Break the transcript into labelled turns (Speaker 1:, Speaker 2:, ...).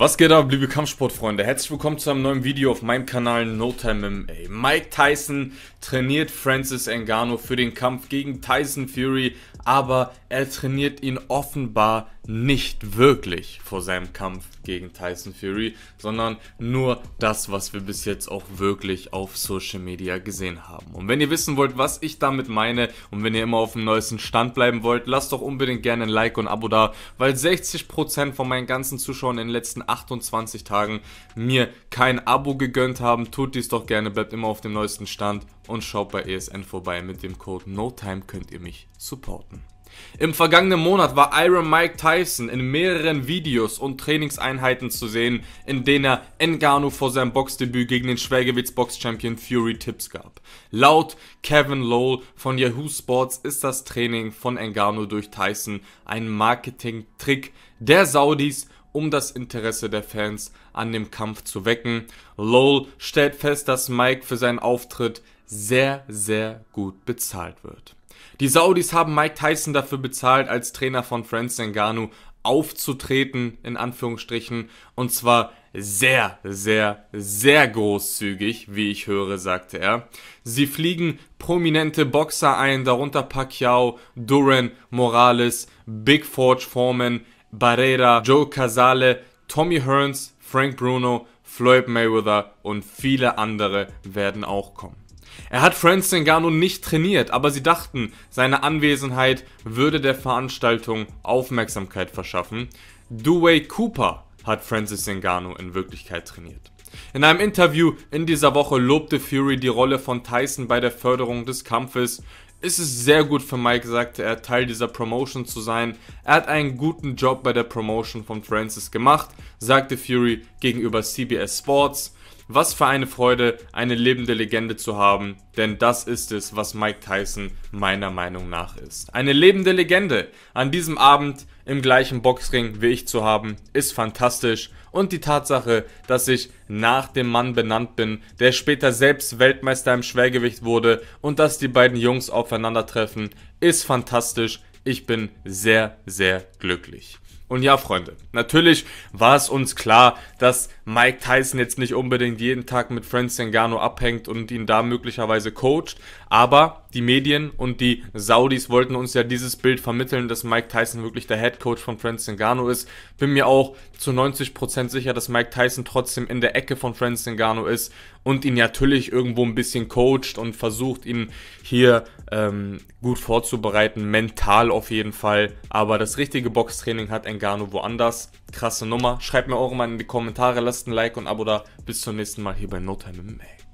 Speaker 1: Was geht ab, liebe Kampfsportfreunde? Herzlich willkommen zu einem neuen Video auf meinem Kanal No Time MMA. Mike Tyson trainiert Francis Ngannou für den Kampf gegen Tyson Fury, aber er trainiert ihn offenbar nicht wirklich vor seinem Kampf gegen Tyson Fury, sondern nur das, was wir bis jetzt auch wirklich auf Social Media gesehen haben. Und wenn ihr wissen wollt, was ich damit meine und wenn ihr immer auf dem neuesten Stand bleiben wollt, lasst doch unbedingt gerne ein Like und ein Abo da, weil 60% von meinen ganzen Zuschauern in den letzten 28 Tagen mir kein Abo gegönnt haben, tut dies doch gerne, bleibt immer auf dem neuesten Stand und schaut bei ESN vorbei. Mit dem Code NOTIME könnt ihr mich supporten. Im vergangenen Monat war Iron Mike Tyson in mehreren Videos und Trainingseinheiten zu sehen, in denen er Engano vor seinem Boxdebüt gegen den Schwergewichtsbox-Champion Fury Tipps gab. Laut Kevin Lowell von Yahoo Sports ist das Training von Engano durch Tyson ein Marketing-Trick der Saudis um das Interesse der Fans an dem Kampf zu wecken. Lowell stellt fest, dass Mike für seinen Auftritt sehr, sehr gut bezahlt wird. Die Saudis haben Mike Tyson dafür bezahlt, als Trainer von Franz Ngannou aufzutreten, in Anführungsstrichen, und zwar sehr, sehr, sehr großzügig, wie ich höre, sagte er. Sie fliegen prominente Boxer ein, darunter Pacquiao, Duran, Morales, Big Forge Foreman, Barrera, Joe Casale, Tommy Hearns, Frank Bruno, Floyd Mayweather und viele andere werden auch kommen. Er hat Francis Ngannou nicht trainiert, aber sie dachten, seine Anwesenheit würde der Veranstaltung Aufmerksamkeit verschaffen. Dewey Cooper hat Francis Ngannou in Wirklichkeit trainiert. In einem Interview in dieser Woche lobte Fury die Rolle von Tyson bei der Förderung des Kampfes ist es sehr gut für Mike, sagte er, Teil dieser Promotion zu sein. Er hat einen guten Job bei der Promotion von Francis gemacht, sagte Fury gegenüber CBS Sports. Was für eine Freude, eine lebende Legende zu haben, denn das ist es, was Mike Tyson meiner Meinung nach ist. Eine lebende Legende an diesem Abend im gleichen Boxring wie ich zu haben, ist fantastisch und die Tatsache, dass ich nach dem Mann benannt bin, der später selbst Weltmeister im Schwergewicht wurde und dass die beiden Jungs aufeinandertreffen, ist fantastisch. Ich bin sehr, sehr glücklich. Und ja, Freunde, natürlich war es uns klar, dass Mike Tyson jetzt nicht unbedingt jeden Tag mit Franz Ngannou abhängt und ihn da möglicherweise coacht, aber die Medien und die Saudis wollten uns ja dieses Bild vermitteln, dass Mike Tyson wirklich der Head Coach von Francis Ngannou ist. Bin mir auch zu 90% sicher, dass Mike Tyson trotzdem in der Ecke von Francis Ngannou ist und ihn natürlich irgendwo ein bisschen coacht und versucht, ihn hier ähm, gut vorzubereiten, mental auf jeden Fall. Aber das richtige Boxtraining hat Ngannou woanders. Krasse Nummer. Schreibt mir auch mal in die Kommentare, lasst ein Like und Abo da. Bis zum nächsten Mal hier bei No Time MMA.